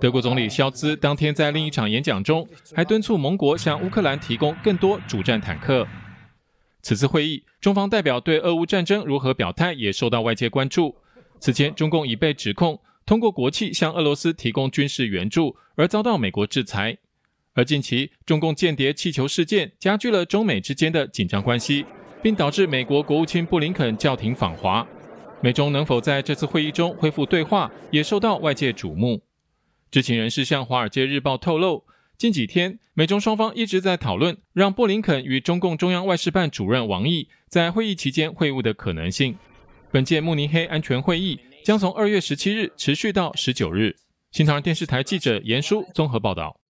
德国总理肖兹当天在另一场演讲中，还敦促盟国向乌克兰提供更多主战坦克。此次会议，中方代表对俄乌战争如何表态也受到外界关注。此前，中共已被指控通过国企向俄罗斯提供军事援助，而遭到美国制裁。而近期，中共间谍气球事件加剧了中美之间的紧张关系，并导致美国国务卿布林肯叫停访华。美中能否在这次会议中恢复对话，也受到外界瞩目。知情人士向《华尔街日报》透露，近几天美中双方一直在讨论让布林肯与中共中央外事办主任王毅在会议期间会晤的可能性。本届慕尼黑安全会议将从二月十七日持续到十九日。新唐人电视台记者严舒综合报道。